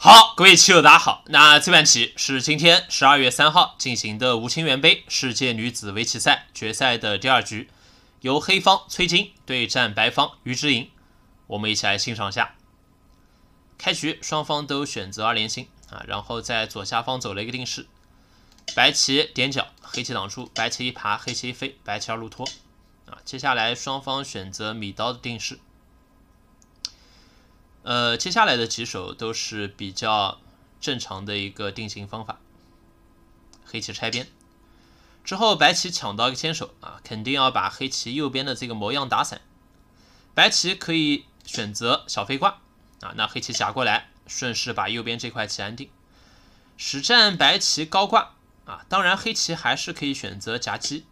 好，各位棋友，大家好。那这盘棋是今天十二月三号进行的吴清源杯世界女子围棋赛决赛的第二局，由黑方崔金对战白方于之莹。我们一起来欣赏一下。开局双方都选择二连星啊，然后在左下方走了一个定式，白棋点角，黑棋挡出，白棋一爬，黑棋一飞，白棋二路拖啊。接下来双方选择米刀的定式。呃，接下来的几手都是比较正常的一个定型方法。黑棋拆边之后，白棋抢到一个先手啊，肯定要把黑棋右边的这个模样打散。白棋可以选择小飞挂啊，那黑棋夹过来，顺势把右边这块棋安定。实战白棋高挂啊，当然黑棋还是可以选择夹击。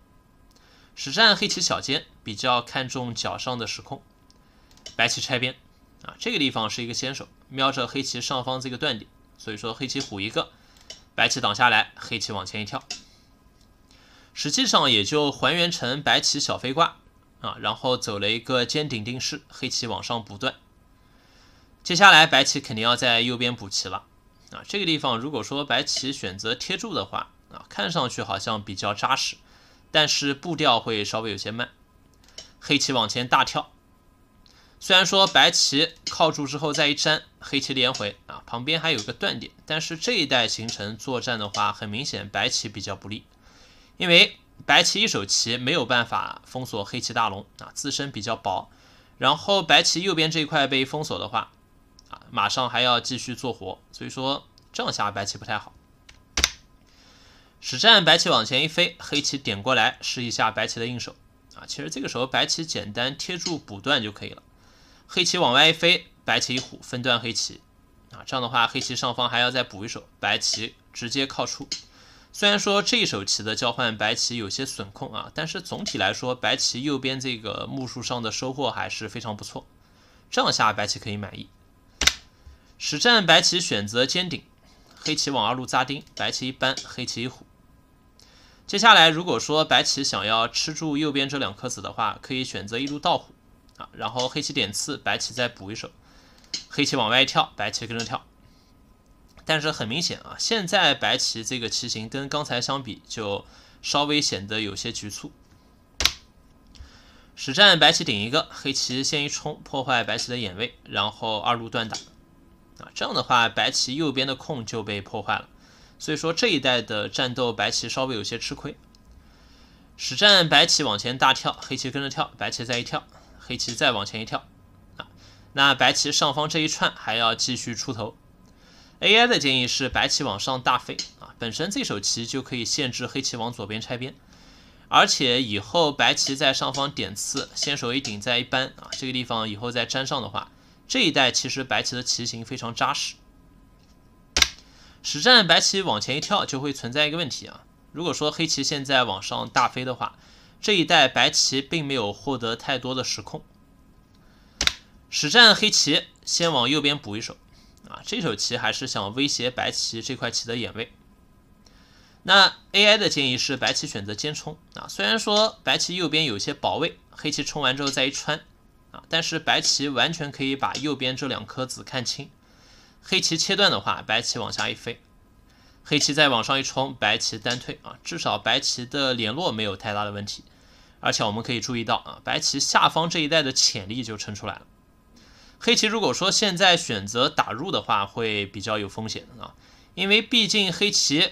实战黑棋小尖，比较看重脚上的实空。白棋拆边。啊，这个地方是一个先手，瞄着黑棋上方这个断点，所以说黑棋虎一个，白棋挡下来，黑棋往前一跳，实际上也就还原成白棋小飞挂啊，然后走了一个尖顶定式，黑棋往上补断，接下来白棋肯定要在右边补棋了啊，这个地方如果说白棋选择贴住的话啊，看上去好像比较扎实，但是步调会稍微有些慢，黑棋往前大跳。虽然说白棋靠住之后再一粘，黑棋连回啊，旁边还有个断点，但是这一带形成作战的话，很明显白棋比较不利，因为白棋一手棋没有办法封锁黑棋大龙啊，自身比较薄，然后白棋右边这一块被封锁的话，啊，马上还要继续做活，所以说这样下白棋不太好。实战白棋往前一飞，黑棋点过来试一下白棋的应手啊，其实这个时候白棋简单贴住补断就可以了。黑棋往外一飞，白棋一虎分断黑棋，啊，这样的话黑棋上方还要再补一手，白棋直接靠出。虽然说这一手棋的交换白棋有些损控啊，但是总体来说白棋右边这个目数上的收获还是非常不错。这样下白棋可以满意。实战白棋选择尖顶，黑棋往二路扎钉，白棋一扳，黑棋一虎。接下来如果说白棋想要吃住右边这两颗子的话，可以选择一路倒虎。啊，然后黑棋点刺，白棋再补一手，黑棋往外跳，白棋跟着跳。但是很明显啊，现在白棋这个棋形跟刚才相比，就稍微显得有些局促。实战白棋顶一个，黑棋先一冲，破坏白棋的眼位，然后二路断打。啊，这样的话，白棋右边的空就被破坏了。所以说这一代的战斗，白棋稍微有些吃亏。实战白棋往前大跳，黑棋跟着跳，白棋再一跳。黑棋再往前一跳，啊，那白棋上方这一串还要继续出头。AI 的建议是白棋往上大飞，啊，本身这手棋就可以限制黑棋往左边拆边，而且以后白棋在上方点刺，先手一顶再一扳，啊，这个地方以后再粘上的话，这一带其实白棋的棋形非常扎实。实战白棋往前一跳就会存在一个问题啊，如果说黑棋现在往上大飞的话。这一代白棋并没有获得太多的实控，实战黑棋先往右边补一手，啊，这手棋还是想威胁白棋这块棋的眼位。那 AI 的建议是白棋选择尖冲，啊，虽然说白棋右边有些保卫，黑棋冲完之后再一穿，啊，但是白棋完全可以把右边这两颗子看清。黑棋切断的话，白棋往下一飞，黑棋再往上一冲，白棋单退，啊，至少白棋的联络没有太大的问题。而且我们可以注意到啊，白棋下方这一带的潜力就撑出来了。黑棋如果说现在选择打入的话，会比较有风险啊，因为毕竟黑棋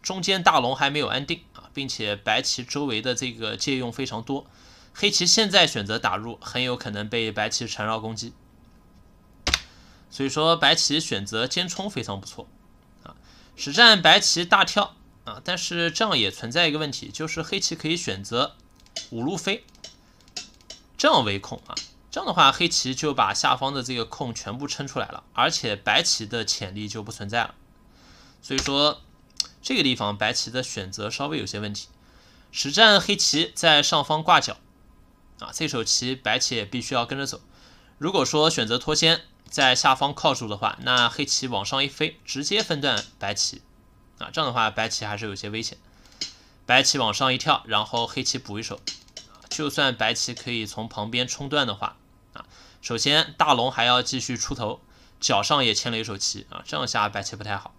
中间大龙还没有安定啊，并且白棋周围的这个借用非常多，黑棋现在选择打入，很有可能被白棋缠绕攻击。所以说白棋选择尖冲非常不错啊。实战白棋大跳啊，但是这样也存在一个问题，就是黑棋可以选择。五路飞，这样围控啊，这样的话黑棋就把下方的这个空全部撑出来了，而且白棋的潜力就不存在了。所以说，这个地方白棋的选择稍微有些问题。实战黑棋在上方挂角，啊，这手棋白棋也必须要跟着走。如果说选择脱先在下方靠住的话，那黑棋往上一飞，直接分段白棋，啊，这样的话白棋还是有些危险。白棋往上一跳，然后黑棋补一手。就算白棋可以从旁边冲断的话，啊，首先大龙还要继续出头，脚上也牵了一手棋啊，这样下白棋不太好。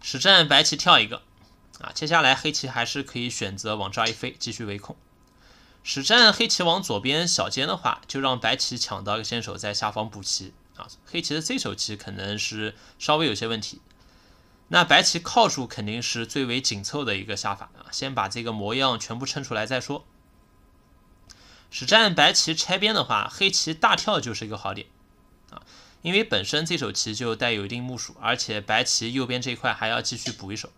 实战白棋跳一个，啊，接下来黑棋还是可以选择往这儿一飞，继续围控。实战黑棋往左边小尖的话，就让白棋抢到一个先手，在下方补棋啊。黑棋的这手棋可能是稍微有些问题。那白棋靠住肯定是最为紧凑的一个下法啊，先把这个模样全部撑出来再说。实战白棋拆边的话，黑棋大跳就是一个好点啊，因为本身这手棋就带有一定目数，而且白棋右边这一块还要继续补一手。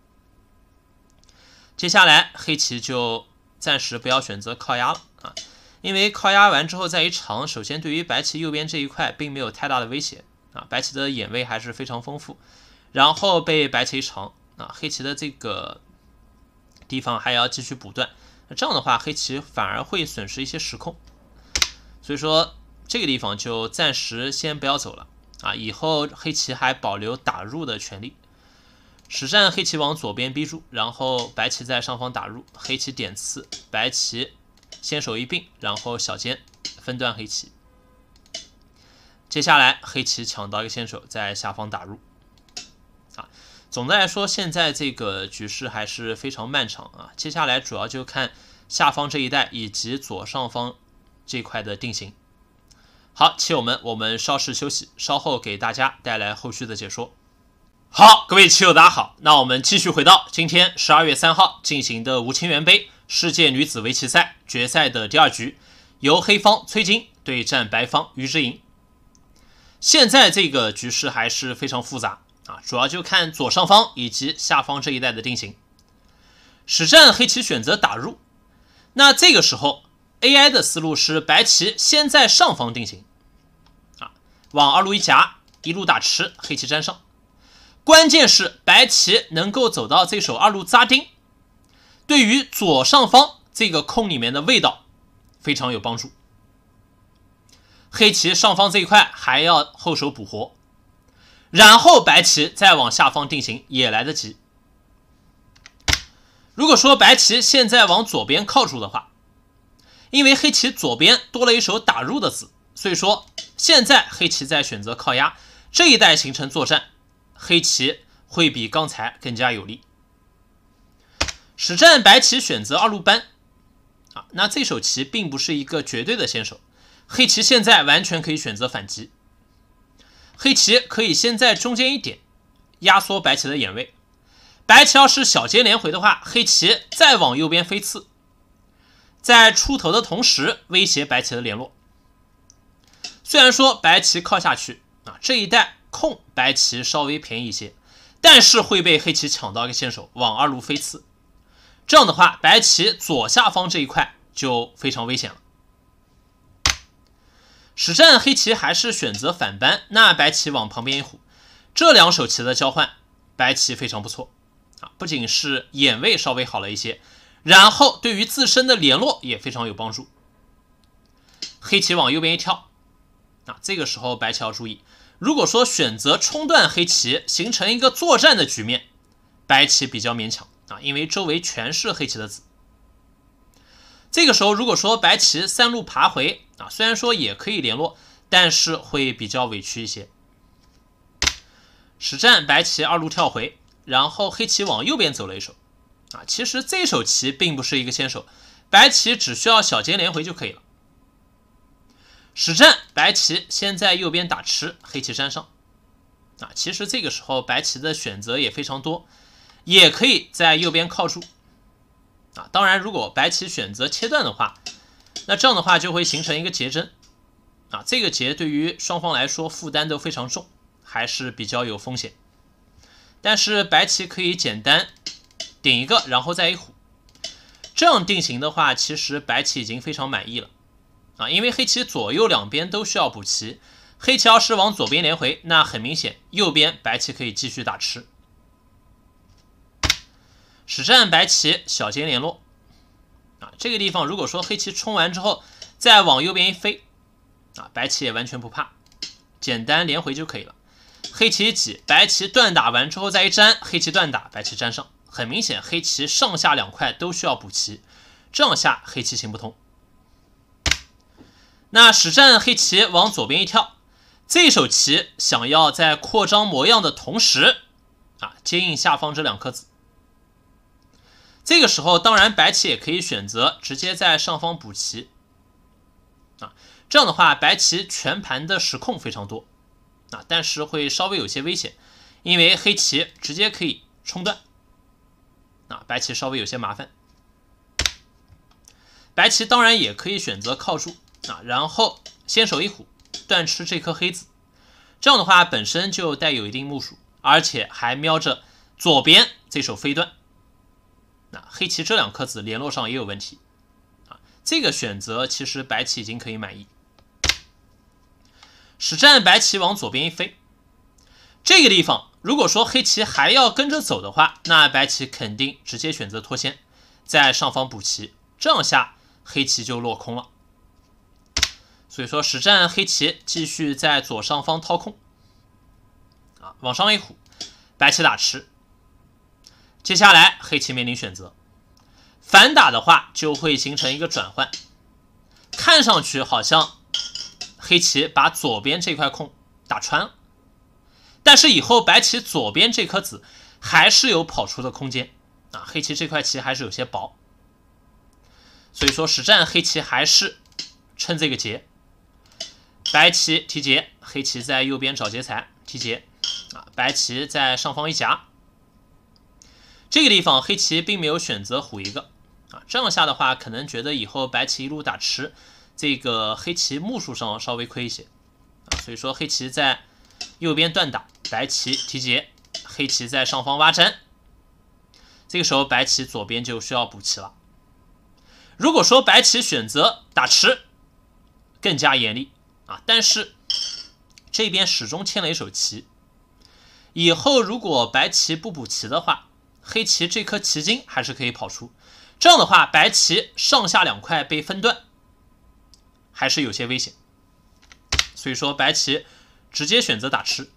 接下来黑棋就暂时不要选择靠压了啊，因为靠压完之后再一长，首先对于白棋右边这一块并没有太大的威胁啊，白棋的眼位还是非常丰富。然后被白棋长，啊，黑棋的这个地方还要继续补断，这样的话黑棋反而会损失一些时控，所以说这个地方就暂时先不要走了啊，以后黑棋还保留打入的权利。实战黑棋往左边逼住，然后白棋在上方打入，黑棋点刺，白棋先手一并，然后小尖分断黑棋。接下来黑棋抢到一个先手，在下方打入。啊，总的来说，现在这个局势还是非常漫长啊。接下来主要就看下方这一带以及左上方这块的定型。好，棋友们，我们稍事休息，稍后给大家带来后续的解说。好，各位棋友，大家好，那我们继续回到今天十二月三号进行的吴清源杯世界女子围棋赛决赛的第二局，由黑方崔金对战白方于之莹。现在这个局势还是非常复杂。啊，主要就看左上方以及下方这一带的定型。实战黑棋选择打入，那这个时候 AI 的思路是白棋先在上方定型，啊，往二路一夹，一路打吃，黑棋粘上。关键是白棋能够走到这手二路扎钉，对于左上方这个空里面的味道非常有帮助。黑棋上方这一块还要后手补活。然后白棋再往下方定型也来得及。如果说白棋现在往左边靠住的话，因为黑棋左边多了一手打入的子，所以说现在黑棋在选择靠压这一带形成作战，黑棋会比刚才更加有利。实战白棋选择二路扳，啊，那这手棋并不是一个绝对的先手，黑棋现在完全可以选择反击。黑棋可以先在中间一点压缩白棋的眼位，白棋要是小尖连回的话，黑棋再往右边飞刺，在出头的同时威胁白棋的联络。虽然说白棋靠下去啊这一带空，白棋稍微便宜一些，但是会被黑棋抢到一个先手往二路飞刺，这样的话白棋左下方这一块就非常危险了。实战黑棋还是选择反搬，那白棋往旁边一虎，这两手棋的交换，白棋非常不错啊，不仅是眼位稍微好了一些，然后对于自身的联络也非常有帮助。黑棋往右边一跳，啊，这个时候白棋要注意，如果说选择冲断黑棋，形成一个作战的局面，白棋比较勉强啊，因为周围全是黑棋的子。这个时候，如果说白棋三路爬回啊，虽然说也可以联络，但是会比较委屈一些。实战白棋二路跳回，然后黑棋往右边走了一手，啊，其实这手棋并不是一个先手，白棋只需要小尖连回就可以了。实战白棋先在右边打吃黑棋粘上，啊，其实这个时候白棋的选择也非常多，也可以在右边靠住。啊，当然，如果白棋选择切断的话，那这样的话就会形成一个结针，啊，这个结对于双方来说负担都非常重，还是比较有风险。但是白棋可以简单顶一个，然后再一虎，这样定型的话，其实白棋已经非常满意了，啊，因为黑棋左右两边都需要补棋，黑棋要是往左边连回，那很明显，右边白棋可以继续打吃。实战白棋小尖联络，啊，这个地方如果说黑棋冲完之后再往右边一飞，啊，白棋也完全不怕，简单连回就可以了。黑棋一挤，白棋断打完之后再一粘，黑棋断打，白棋粘上，很明显黑棋上下两块都需要补棋，这样下黑棋行不通。那实战黑棋往左边一跳，这手棋想要在扩张模样的同时，啊，接应下方这两颗子。这个时候，当然白棋也可以选择直接在上方补棋，啊，这样的话白棋全盘的实控非常多，啊，但是会稍微有些危险，因为黑棋直接可以冲断，啊，白棋稍微有些麻烦。白棋当然也可以选择靠住啊，然后先手一虎断吃这颗黑子，这样的话本身就带有一定目数，而且还瞄着左边这手飞断。那黑棋这两颗子联络上也有问题啊，这个选择其实白棋已经可以满意。实战白棋往左边一飞，这个地方如果说黑棋还要跟着走的话，那白棋肯定直接选择脱先，在上方补棋，这样下黑棋就落空了。所以说实战黑棋继续在左上方掏空，啊，往上一虎，白棋打吃。接下来黑棋面临选择，反打的话就会形成一个转换，看上去好像黑棋把左边这块空打穿了，但是以后白棋左边这颗子还是有跑出的空间啊，黑棋这块棋还是有些薄，所以说实战黑棋还是趁这个劫，白棋提劫，黑棋在右边找劫材提劫啊，白棋在上方一夹。这个地方黑棋并没有选择虎一个啊，这样下的话，可能觉得以后白棋一路打吃，这个黑棋目数上稍微亏一些啊，所以说黑棋在右边断打，白棋提劫，黑棋在上方挖针，这个时候白棋左边就需要补棋了。如果说白棋选择打吃，更加严厉啊，但是这边始终欠了一手棋，以后如果白棋不补棋的话。黑棋这颗棋筋还是可以跑出，这样的话，白棋上下两块被分断，还是有些危险。所以说，白棋直接选择打吃，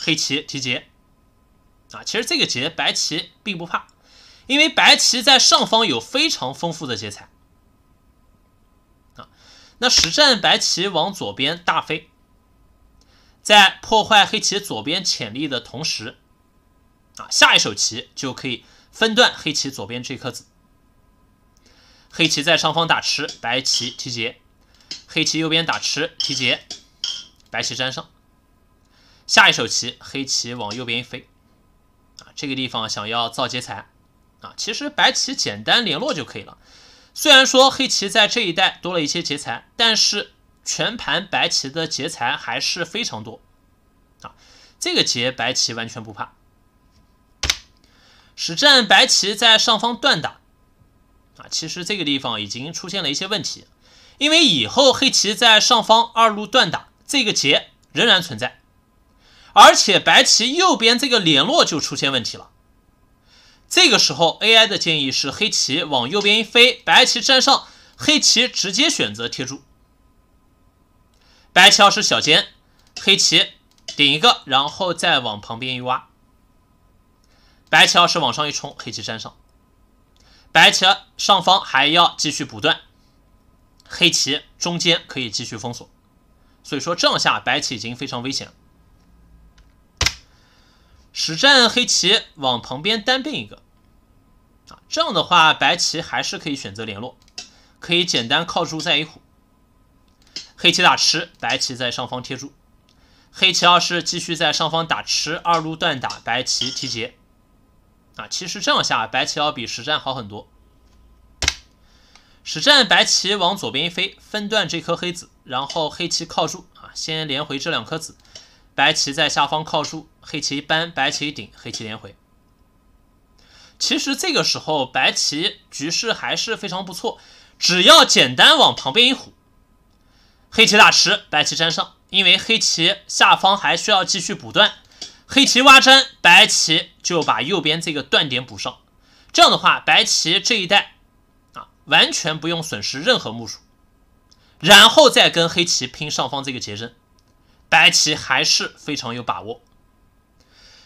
黑棋提劫。啊，其实这个劫白棋并不怕，因为白棋在上方有非常丰富的劫材。啊，那实战白棋往左边大飞，在破坏黑棋左边潜力的同时。啊，下一手棋就可以分段黑棋左边这颗子，黑棋在上方打吃，白棋提劫；黑棋右边打吃提劫，白棋粘上。下一手棋，黑棋往右边飞。啊，这个地方想要造劫财，啊，其实白棋简单联络就可以了。虽然说黑棋在这一带多了一些劫财，但是全盘白棋的劫财还是非常多。啊，这个劫白棋完全不怕。实战白棋在上方断打，啊，其实这个地方已经出现了一些问题，因为以后黑棋在上方二路断打这个劫仍然存在，而且白棋右边这个联络就出现问题了。这个时候 AI 的建议是黑棋往右边一飞，白棋站上，黑棋直接选择贴住，白桥是小尖，黑棋顶一个，然后再往旁边一挖。白棋二是往上一冲，黑棋粘上，白棋上方还要继续补断，黑棋中间可以继续封锁，所以说这样下白棋已经非常危险。实战黑棋往旁边单并一个，啊，这样的话白棋还是可以选择联络，可以简单靠住在一虎。黑棋打吃，白棋在上方贴住，黑棋二是继续在上方打吃，二路断打白棋提劫。啊，其实这样下白棋要比实战好很多。实战白棋往左边一飞，分断这颗黑子，然后黑棋靠住啊，先连回这两颗子。白棋在下方靠住，黑棋一扳，白棋一顶，黑棋连回。其实这个时候白棋局势还是非常不错，只要简单往旁边一虎，黑棋大吃，白棋粘上，因为黑棋下方还需要继续补断。黑棋挖针，白棋就把右边这个断点补上。这样的话，白棋这一带啊，完全不用损失任何目数，然后再跟黑棋拼上方这个结针，白棋还是非常有把握。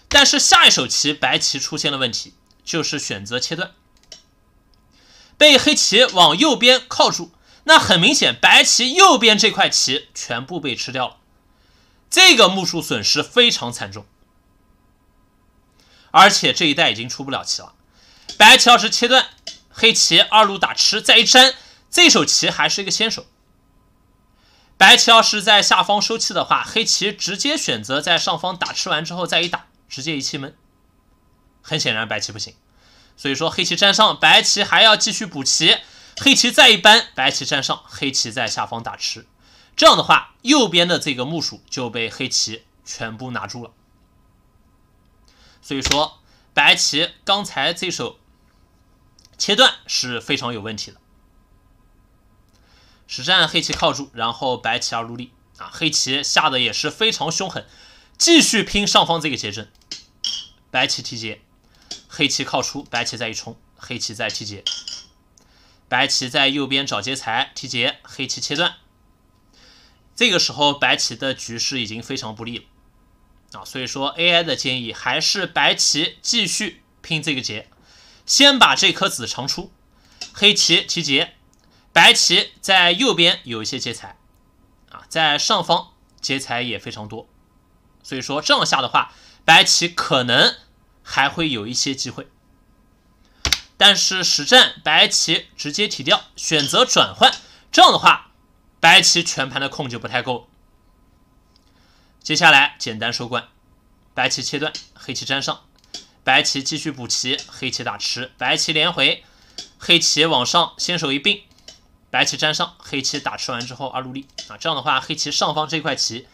但是下一手棋，白棋出现了问题，就是选择切断，被黑棋往右边靠住。那很明显，白棋右边这块棋全部被吃掉了，这个目数损失非常惨重。而且这一带已经出不了棋了，白棋要是切断，黑棋二路打吃再一粘，这手棋还是一个先手。白棋要是在下方收气的话，黑棋直接选择在上方打吃完之后再一打，直接一气闷。很显然白棋不行，所以说黑棋粘上，白棋还要继续补棋，黑棋再一扳，白棋粘上，黑棋在下方打吃，这样的话右边的这个木薯就被黑棋全部拿住了。所以说，白棋刚才这手切断是非常有问题的。实战黑棋靠住，然后白棋二入力啊，黑棋下的也是非常凶狠，继续拼上方这个结阵。白棋提劫，黑棋靠出，白棋再一冲，黑棋再提劫，白棋在右边找劫材提劫，黑棋切断。这个时候，白棋的局势已经非常不利了。啊，所以说 AI 的建议还是白棋继续拼这个劫，先把这颗子长出，黑棋提劫，白棋在右边有一些劫材，啊，在上方劫材也非常多，所以说这样下的话，白棋可能还会有一些机会，但是实战白棋直接提掉，选择转换，这样的话，白棋全盘的控就不太够。接下来简单收官，白棋切断，黑棋粘上，白棋继续补棋，黑棋打吃，白棋连回，黑棋往上先手一并，白棋粘上，黑棋打吃完之后二路立啊，这样的话黑棋上方这块棋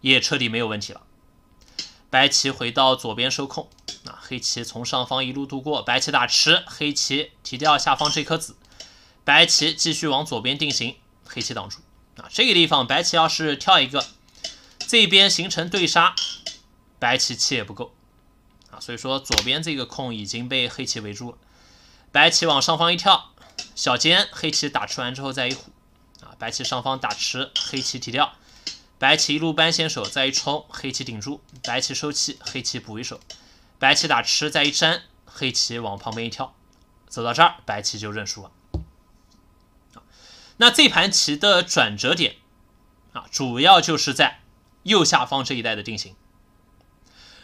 也彻底没有问题了。白棋回到左边收控，啊，黑棋从上方一路度过，白棋打吃，黑棋提掉下方这颗子，白棋继续往左边定型，黑棋挡住，啊，这个地方白棋要是跳一个。这边形成对杀，白棋气也不够啊，所以说左边这个空已经被黑棋围住了。白棋往上方一跳，小尖，黑棋打吃完之后再一虎啊，白棋上方打吃，黑棋提掉，白棋一路扳先手再一冲，黑棋顶住，白棋收气，黑棋补一手，白棋打吃再一粘，黑棋往旁边一跳，走到这儿白棋就认输了啊。那这盘棋的转折点啊，主要就是在。右下方这一带的定型，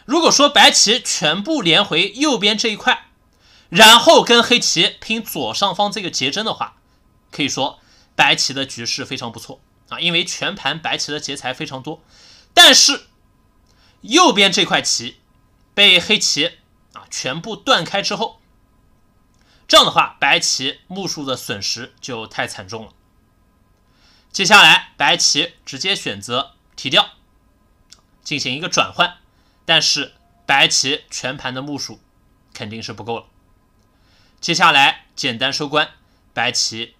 如果说白棋全部连回右边这一块，然后跟黑棋拼左上方这个结针的话，可以说白棋的局势非常不错啊，因为全盘白棋的劫材非常多。但是右边这块棋被黑棋啊全部断开之后，这样的话白棋目数的损失就太惨重了。接下来白棋直接选择提掉。进行一个转换，但是白棋全盘的目数肯定是不够了。接下来简单收官，白棋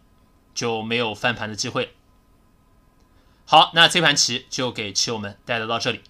就没有翻盘的机会了。好，那这盘棋就给棋友们带来到这里。